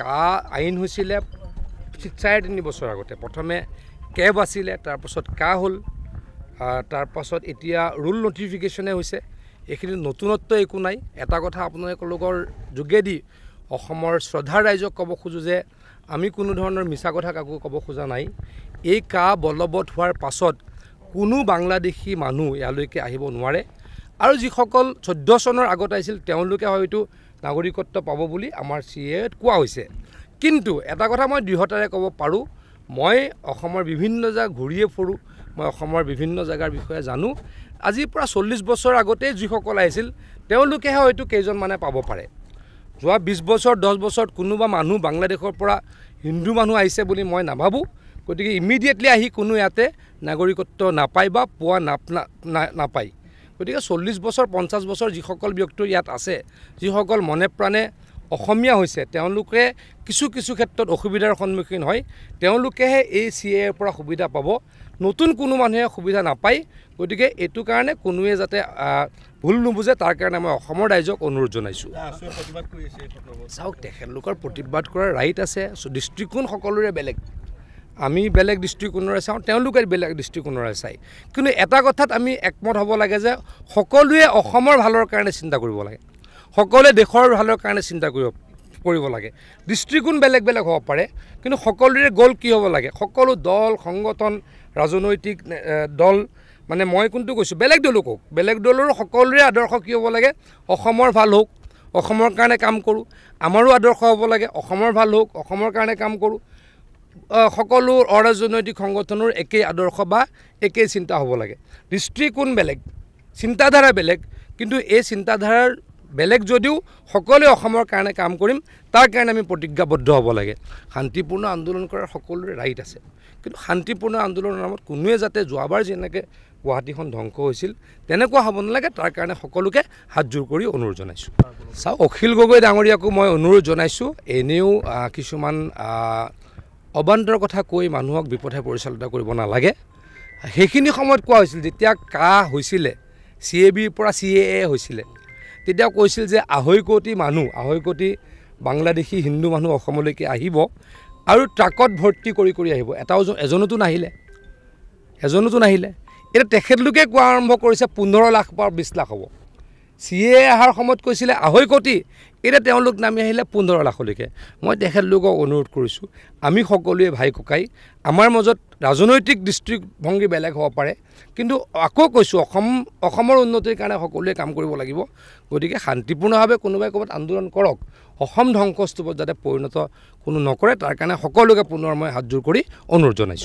কা আইন হৈছিলে চাৰে তিনি বছৰ আগতে প্ৰথমে কেব আছিলে তাৰপাছত কা হ'ল তাৰপাছত এতিয়া ৰুল ন'টিফিকেশ্যনে হৈছে এইখিনি নতুনত্ব একো নাই এটা কথা আপোনালোকৰ যোগেদি অসমৰ শ্ৰদ্ধাৰ ৰাইজক ক'ব খোজোঁ যে আমি কোনো ধৰণৰ মিছা কথা কাকো ক'ব খোজা নাই এই কা বলবৎ হোৱাৰ পাছত কোনো বাংলাদেশী মানুহ ইয়ালৈকে আহিব নোৱাৰে আৰু যিসকল চৈধ্য চনৰ আগত আহিছিল তেওঁলোকে হয়তো নাগৰিকত্ব পাব বুলি আমাৰ চি এত কোৱা হৈছে কিন্তু এটা কথা মই দৃঢ়তাৰে ক'ব পাৰোঁ মই অসমৰ বিভিন্ন জেগা ঘূৰিয়ে ফুৰোঁ মই অসমৰ বিভিন্ন জেগাৰ বিষয়ে জানো আজিৰ পৰা চল্লিছ বছৰ আগতেই যিসকল আহিছিল তেওঁলোকেহে হয়তো কেইজনমানে পাব পাৰে যোৱা বিছ বছৰ দহ বছৰত কোনোবা মানুহ বাংলাদেশৰ পৰা হিন্দু মানুহ আহিছে বুলি মই নাভাবোঁ গতিকে ইমিডিয়েটলি আহি কোনো ইয়াতে নাগৰিকত্ব নাপায় বা পোৱা নাপায় গতিকে চল্লিছ বছৰ পঞ্চাছ বছৰ যিসকল ব্যক্তি ইয়াত আছে যিসকল মনে প্ৰাণে অসমীয়া হৈছে তেওঁলোকে কিছু কিছু ক্ষেত্ৰত অসুবিধাৰ সন্মুখীন হয় তেওঁলোকেহে এই চি এৰ পৰা সুবিধা পাব নতুন কোনো মানুহে সুবিধা নাপায় গতিকে এইটো কাৰণে কোনোৱে যাতে ভুল নুবুজে তাৰ কাৰণে মই অসমৰ ৰাইজক অনুৰোধ জনাইছোঁ চাওক তেখেতলোকৰ প্ৰতিবাদ কৰাৰ ৰাইট আছে দৃষ্টিকোণ সকলোৰে বেলেগ আমি বেলেগ দৃষ্টিকোণৰে চাওঁ তেওঁলোকে বেলেগ দৃষ্টিকোণৰে চায় কিন্তু এটা কথাত আমি একমত হ'ব লাগে যে সকলোৱে অসমৰ ভালৰ কাৰণে চিন্তা কৰিব লাগে সকলোৱে দেশৰ ভালৰ কাৰণে চিন্তা কৰিব কৰিব লাগে দৃষ্টিকোণ বেলেগ বেলেগ হ'ব পাৰে কিন্তু সকলোৰে গ'ল কি হ'ব লাগে সকলো দল সংগঠন ৰাজনৈতিক দল মানে মই কোনটো কৈছোঁ বেলেগ দলকো বেলেগ দলৰো সকলোৰে আদৰ্শ কি হ'ব লাগে অসমৰ ভাল হওক অসমৰ কাৰণে কাম কৰোঁ আমাৰো আদৰ্শ হ'ব লাগে অসমৰ ভাল হওক অসমৰ কাৰণে কাম কৰোঁ সকলো অৰাজনৈতিক সংগঠনৰ একেই আদৰ্শ বা একেই চিন্তা হ'ব লাগে দৃষ্টিকোণ বেলেগ চিন্তাধাৰা বেলেগ কিন্তু এই চিন্তাধাৰাৰ বেলেগ যদিও সকলোৱে অসমৰ কাৰণে কাম কৰিম তাৰ কাৰণে আমি প্ৰতিজ্ঞাবদ্ধ হ'ব লাগে শান্তিপূৰ্ণ আন্দোলন কৰাৰ সকলোৰে ৰাইট আছে কিন্তু শান্তিপূৰ্ণ আন্দোলনৰ নামত কোনোৱে যাতে যোৱাবাৰ যেনেকৈ গুৱাহাটীখন ধ্বংস হৈছিল তেনেকুৱা হ'ব নালাগে তাৰ কাৰণে সকলোকে হাতযোৰ কৰি অনুৰোধ জনাইছোঁ চাওক অখিল গগৈ ডাঙৰীয়াকো মই অনুৰোধ জনাইছোঁ এনেও কিছুমান অবান্তৰ কথা কৈ মানুহক বিপথে পৰিচালিত কৰিব নালাগে সেইখিনি সময়ত কোৱা হৈছিল যেতিয়া কা হৈছিলে চি এ বিৰ পৰা চি এ এ হৈছিলে তেতিয়া কৈছিল যে আঢ়ৈ কোটি মানুহ আঢ়ৈ কোটি বাংলাদেশী হিন্দু মানুহ অসমলৈকে আহিব আৰু ট্ৰাকত ভৰ্তি কৰি কৰি আহিব এটাও এজনোতো নাহিলে এজনোতো নাহিলে এতিয়া তেখেতলোকে কোৱা আৰম্ভ কৰিছে পোন্ধৰ লাখ বা বিছ লাখ হ'ব চি এ অহাৰ সময়ত কৈছিলে আঢ়ৈ কোটি এতিয়া তেওঁলোক নামি আহিলে পোন্ধৰ লাখলৈকে মই তেখেতলোকক অনুৰোধ কৰিছোঁ আমি সকলোৱে ভাই ককাই আমাৰ মাজত ৰাজনৈতিক দৃষ্টিভংগী বেলেগ হ'ব পাৰে কিন্তু আকৌ কৈছোঁ অসম অসমৰ উন্নতিৰ কাৰণে সকলোৱে কাম কৰিব লাগিব গতিকে শান্তিপূৰ্ণভাৱে কোনোবাই ক'ৰবাত আন্দোলন কৰক অসম ধ্বংসস্তূপত যাতে পৰিণত কোনো নকৰে তাৰ কাৰণে সকলোকে পুনৰ মই হাতযোৰ কৰি অনুৰোধ জনাইছোঁ